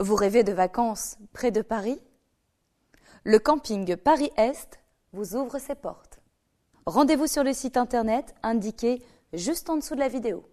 Vous rêvez de vacances près de Paris Le camping Paris-Est vous ouvre ses portes. Rendez-vous sur le site internet indiqué juste en dessous de la vidéo.